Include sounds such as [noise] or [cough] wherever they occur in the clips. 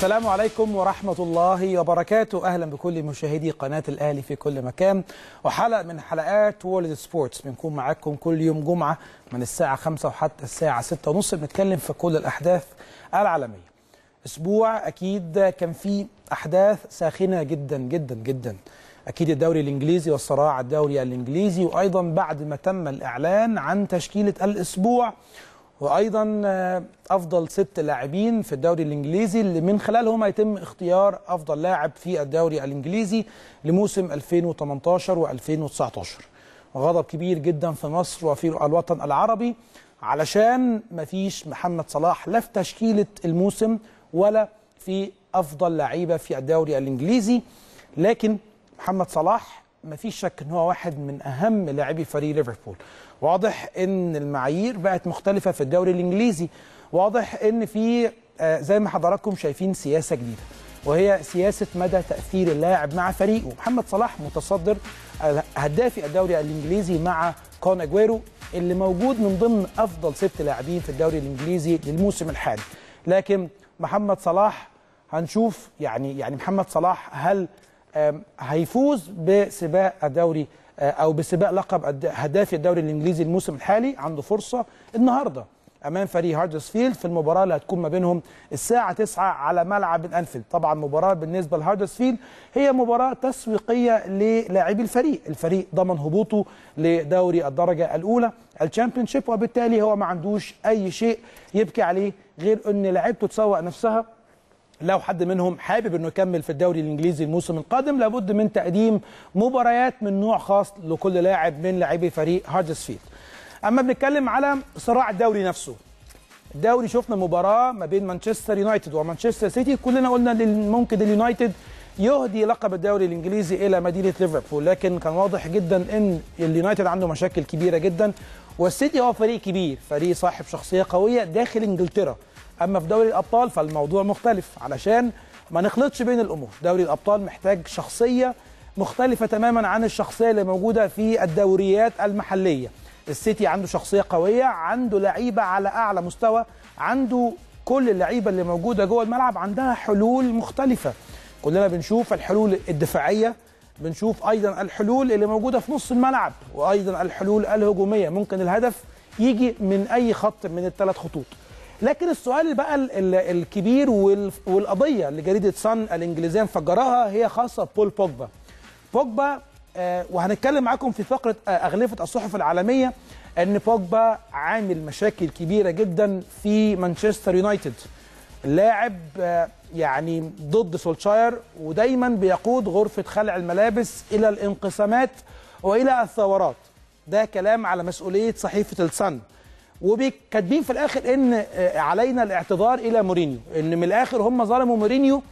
السلام عليكم ورحمة الله وبركاته أهلا بكل مشاهدي قناة الأهلي في كل مكان وحلقة من حلقات وورلد سبورتس بنكون معاكم كل يوم جمعة من الساعة خمسة وحتى الساعة ستة ونص بنتكلم في كل الأحداث العالمية أسبوع أكيد كان فيه أحداث ساخنة جدا جدا جدا أكيد الدوري الإنجليزي والصراع الدوري الإنجليزي وأيضا بعد ما تم الإعلان عن تشكيلة الأسبوع وايضا آه، افضل ست لاعبين في الدوري الانجليزي اللي من خلالهم هيتم اختيار افضل لاعب في الدوري الانجليزي لموسم 2018 و2019 غضب كبير جدا في مصر وفي الوطن العربي علشان مفيش محمد صلاح لا في تشكيله الموسم ولا في افضل لعيبه في الدوري الانجليزي لكن محمد صلاح ما فيش شك ان هو واحد من اهم لاعبي فريق ليفربول واضح ان المعايير بقت مختلفه في الدوري الانجليزي واضح ان في آه، زي ما حضراتكم شايفين سياسه جديده وهي سياسه مدى تاثير اللاعب مع فريقه محمد صلاح متصدر هدافي الدوري الانجليزي مع كون اجويرو اللي موجود من ضمن افضل ست لاعبين في الدوري الانجليزي للموسم الحالي لكن محمد صلاح هنشوف يعني يعني محمد صلاح هل هيفوز بسباق الدوري آه، او بسباق لقب هداف الدوري الانجليزي الموسم الحالي عنده فرصه النهارده امام فريق هاردرسفيلد في المباراه اللي هتكون ما بينهم الساعه 9 على ملعب الانفيلد طبعا مباراه بالنسبه لهاردرسفيلد هي مباراه تسويقيه للاعبي الفريق الفريق ضمن هبوطه لدوري الدرجه الاولى الشامبيونشيب وبالتالي هو ما عندوش اي شيء يبكي عليه غير ان لعيبته تسوق نفسها لو حد منهم حابب انه يكمل في الدوري الانجليزي الموسم القادم لابد من تقديم مباريات من نوع خاص لكل لاعب من لاعبي فريق هاردسفيلد اما بنتكلم على صراع الدوري نفسه الدوري شفنا مباراه ما بين مانشستر يونايتد ومانشستر سيتي كلنا قلنا ممكن اليونايتد يهدي لقب الدوري الانجليزي الى مدينه ليفربول لكن كان واضح جدا ان اليونايتد عنده مشاكل كبيره جدا والسيتي هو فريق كبير فريق صاحب شخصيه قويه داخل انجلترا اما في دوري الابطال فالموضوع مختلف علشان ما نخلطش بين الامور دوري الابطال محتاج شخصيه مختلفه تماما عن الشخصيه اللي موجوده في الدوريات المحليه السيتي عنده شخصيه قويه عنده لعيبه على اعلى مستوى عنده كل اللعيبه اللي موجوده جوه الملعب عندها حلول مختلفه كلنا بنشوف الحلول الدفاعيه بنشوف ايضا الحلول اللي موجوده في نص الملعب وايضا الحلول الهجوميه ممكن الهدف يجي من اي خط من الثلاث خطوط لكن السؤال بقى الكبير والقضيه اللي جريده صن الانجليزيه مفجراها هي خاصه بول بوجبا بوجبا آه، وهنتكلم معاكم في فقره آه، اغلفه الصحف العالميه ان بوجبا عامل مشاكل كبيره جدا في مانشستر يونايتد لاعب آه، يعني ضد سولشاير ودايما بيقود غرفه خلع الملابس الى الانقسامات والى الثورات ده كلام على مسؤوليه صحيفه السن وكاتبين في الاخر ان آه، علينا الاعتذار الى مورينيو ان من الاخر هم ظلموا مورينيو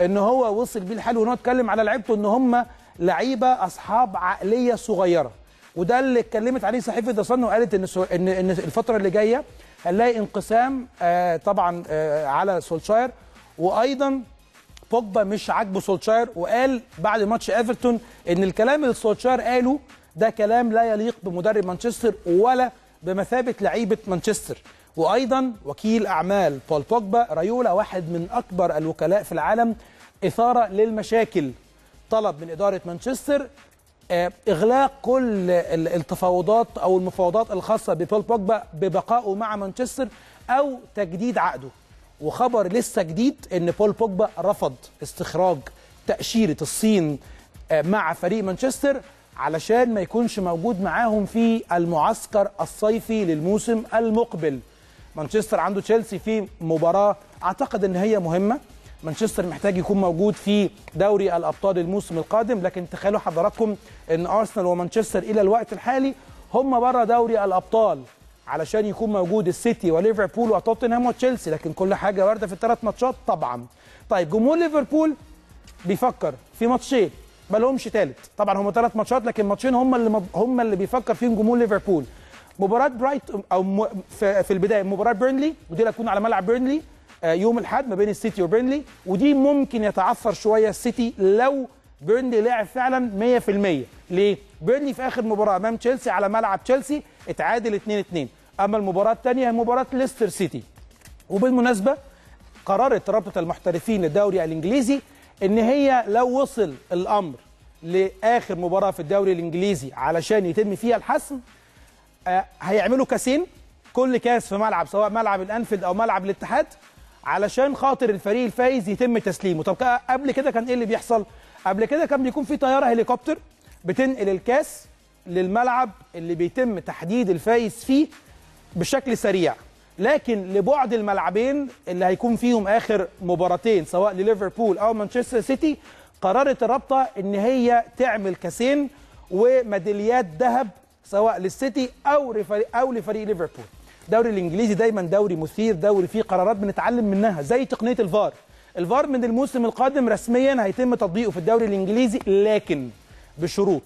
ان هو وصل بيه الحال وان هو اتكلم على لعيبته ان هم لعيبه اصحاب عقليه صغيره وده اللي اتكلمت عليه صحيفه ذا صن وقالت ان ان ان الفتره اللي جايه هنلاقي انقسام آه، طبعا آه، على سولشاير وايضا بوجبا مش عاجبه سولشاير وقال بعد ماتش ايفرتون ان الكلام اللي سولشاير قاله ده كلام لا يليق بمدرب مانشستر ولا بمثابه لعيبه مانشستر وايضا وكيل اعمال بول بوجبا رايولا واحد من اكبر الوكلاء في العالم اثاره للمشاكل طلب من اداره مانشستر آه، اغلاق كل التفاوضات او المفاوضات الخاصه ببول بوجبا ببقائه مع مانشستر او تجديد عقده وخبر لسه جديد ان بول بوجبا رفض استخراج تاشيره الصين آه، مع فريق مانشستر علشان ما يكونش موجود معاهم في المعسكر الصيفي للموسم المقبل مانشستر عنده تشيلسي في مباراة أعتقد أن هي مهمة مانشستر محتاج يكون موجود في دوري الأبطال الموسم القادم لكن تخيلوا حضراتكم أن أرسنال ومانشستر إلى الوقت الحالي هم بره دوري الأبطال علشان يكون موجود السيتي وليفربول وتوتنهام وتشيلسي لكن كل حاجة واردة في الثلاث ماتشات طبعا طيب جمهور ليفربول بيفكر في ماتشين ما لهمش ثالث طبعا هم ثلاث ماتشات لكن ماتشين هم اللي هم اللي بيفكر فيهم جمهور ليفربول مباراه برايت او م... في... في البدايه مباراه بيرنلي ودي هتكون على ملعب بيرنلي آه، يوم الاحد ما بين السيتي وبيرنلي ودي ممكن يتعثر شويه السيتي لو بيرنلي لعب فعلا 100% ليه بيرنلي في اخر مباراه امام تشيلسي على ملعب تشيلسي اتعادل 2 2 اما المباراه الثانيه مباراه ليستر سيتي وبالمناسبه قررت رابطه المحترفين للدوري الانجليزي ان هي لو وصل الامر لاخر مباراه في الدوري الانجليزي علشان يتم فيها الحسم آه هيعملوا كاسين كل كاس في ملعب سواء ملعب الانفيلد او ملعب الاتحاد علشان خاطر الفريق الفايز يتم تسليمه طب آه، قبل كده كان ايه اللي بيحصل قبل كده كان بيكون في طياره هليكوبتر بتنقل الكاس للملعب اللي بيتم تحديد الفايز فيه بشكل سريع لكن لبعد الملعبين اللي هيكون فيهم اخر مباراتين سواء لليفربول او مانشستر سيتي قررت الرابطه ان هي تعمل كاسين وميداليات ذهب سواء للسيتي او او لفريق ليفربول الدوري الانجليزي دايما دوري مثير دوري فيه قرارات بنتعلم منها زي تقنيه الفار الفار من الموسم القادم رسميا هيتم تطبيقه في الدوري الانجليزي لكن بشروط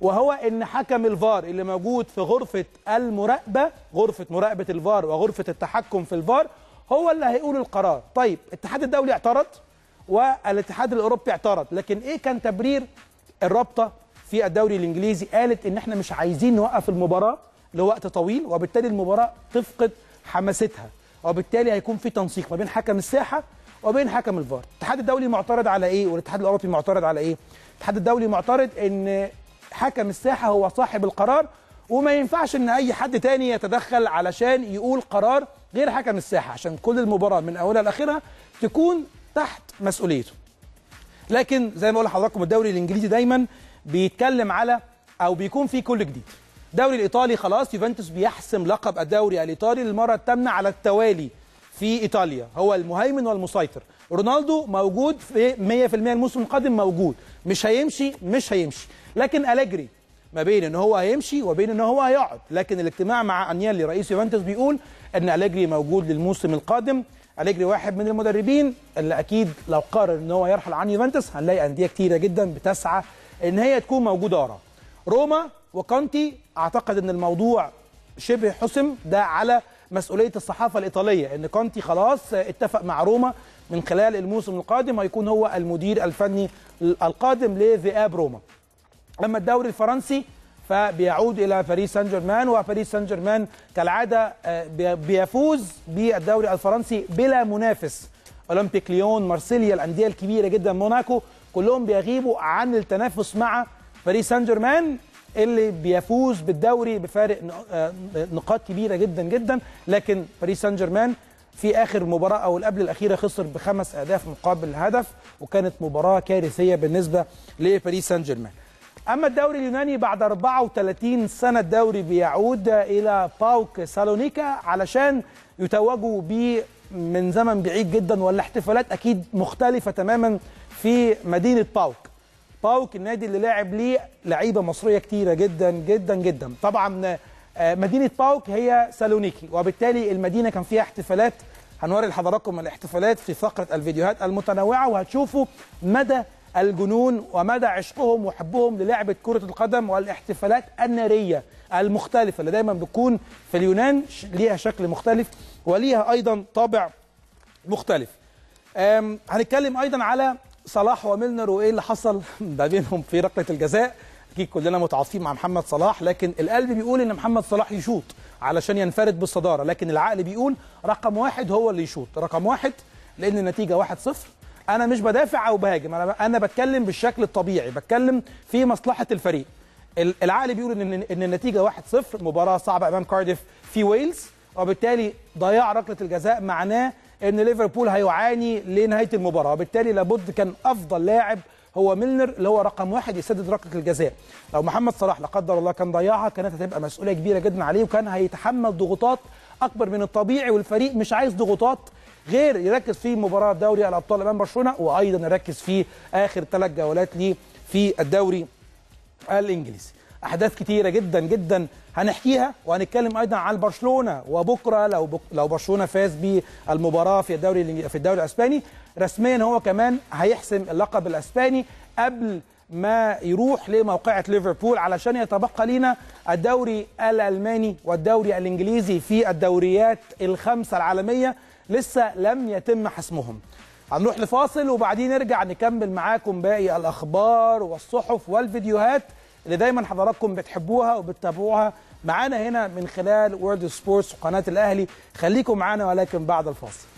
وهو ان حكم الفار اللي موجود في غرفه المراقبه غرفه مراقبه الفار وغرفه التحكم في الفار هو اللي هيقول القرار طيب الاتحاد الدولي اعترض والاتحاد الاوروبي اعترض لكن ايه كان تبرير الرابطه في الدوري الانجليزي قالت ان احنا مش عايزين نوقف المباراه لوقت طويل وبالتالي المباراه تفقد حماستها وبالتالي هيكون في تنسيق ما بين حكم الساحه وبين حكم الفار الاتحاد الدولي معترض على ايه والاتحاد الاوروبي معترض على ايه الاتحاد الدولي معترض ان حكم الساحة هو صاحب القرار وما ينفعش ان اي حد تاني يتدخل علشان يقول قرار غير حكم الساحة عشان كل المباراة من اولها لاخرها تكون تحت مسؤوليته لكن زي ما بقول لحضراتكم الدوري الانجليزي دايما بيتكلم على او بيكون فيه كل جديد الدوري الايطالي خلاص يوفنتوس بيحسم لقب الدوري الايطالي للمره الثامنه على التوالي في ايطاليا هو المهيمن والمسيطر رونالدو موجود في 100% الموسم القادم موجود مش هيمشي مش هيمشي لكن أليجري ما بين ان هو هيمشي وبين ان هو هيقعد لكن الاجتماع مع انيالي رئيس يوفنتوس بيقول ان أليجري موجود للموسم القادم أليجري واحد من المدربين اللي اكيد لو قرر ان هو يرحل عن يوفنتوس هنلاقي انديه كتيره جدا بتسعى ان هي تكون موجوده ورا روما وكونتي اعتقد ان الموضوع شبه حسم ده على مسؤوليه الصحافه الايطاليه ان كونتي خلاص اتفق مع روما من خلال الموسم القادم هيكون هو المدير الفني القادم لذئاب روما اما الدوري الفرنسي فبيعود الى باريس سان جيرمان وباريس سان جيرمان كالعاده آه، بيفوز بالدوري الفرنسي بلا منافس اولمبيك ليون مارسيليا الانديه الكبيره جدا موناكو كلهم بيغيبوا عن التنافس مع باريس سان جيرمان اللي بيفوز بالدوري بفارق آه، نقاط كبيره جدا جدا لكن باريس سان جيرمان في اخر مباراه او اللي قبل الاخيره خسر بخمس اهداف مقابل هدف وكانت مباراه كارثيه بالنسبه لباريس سان جيرمان أما الدوري اليوناني بعد 34 سنة الدوري بيعود إلى باوك سالونيكا علشان يتوجوا به من زمن بعيد جدا والاحتفالات أكيد مختلفة تماما في مدينة باوك باوك النادي اللي لاعب ليه لعيبة مصرية كتيرة جدا جدا جدا طبعا آه، مدينة باوك هي سالونيكي وبالتالي المدينة كان فيها احتفالات هنوري لحضراتكم الاحتفالات في فقرة الفيديوهات المتنوعة وهتشوفوا مدى الجنون ومدى عشقهم وحبهم للعبة كرة القدم والاحتفالات النارية المختلفة اللي دايما بتكون في اليونان ليها شكل مختلف وليها أيضا طابع مختلف هنتكلم أيضا على صلاح وميلنر وإيه اللي حصل ما [laughs] بينهم في ركلة الجزاء اكيد كلنا متعاطفين مع محمد صلاح لكن القلب بيقول ان محمد صلاح يشوط علشان ينفرد بالصداره لكن العقل بيقول رقم واحد هو اللي يشوط رقم واحد لان النتيجه 1-0 انا مش بدافع او بهاجم انا انا بتكلم بالشكل الطبيعي بتكلم في مصلحه الفريق العقل بيقول ان ان النتيجه 1-0 مباراه صعبه امام كارديف في ويلز وبالتالي ضياع ركله الجزاء معناه ان ليفربول هيعاني لنهايه المباراه وبالتالي لابد كان افضل لاعب هو ميلنر اللي هو رقم واحد يسدد ركله الجزاء لو محمد صلاح لا قدر الله كان ضيعها كانت هتبقى مسؤوليه كبيره جدا عليه وكان هيتحمل ضغوطات اكبر من الطبيعي والفريق مش عايز ضغوطات غير يركز في مباراه دوري الابطال امام برشلونه وايضا يركز في اخر ثلاث جولات ليه في الدوري الانجليزي احداث كتيره جدا جدا هنحكيها وهنتكلم ايضا عن برشلونه وبكره لو بك لو برشلونه فاز بالمباراه في الدوري في الدوري الاسباني رسميا هو كمان هيحسم اللقب الاسباني قبل ما يروح لموقعة ليفربول علشان يتبقى لنا الدوري الألماني والدوري الإنجليزي في الدوريات الخمسة العالمية لسه لم يتم حسمهم هنروح لفاصل وبعدين نرجع نكمل معاكم باقي الأخبار والصحف والفيديوهات اللي دايما حضراتكم بتحبوها وبتتابعوها معانا هنا من خلال وورد سبورتس وقناة الأهلي خليكم معانا ولكن بعد الفاصل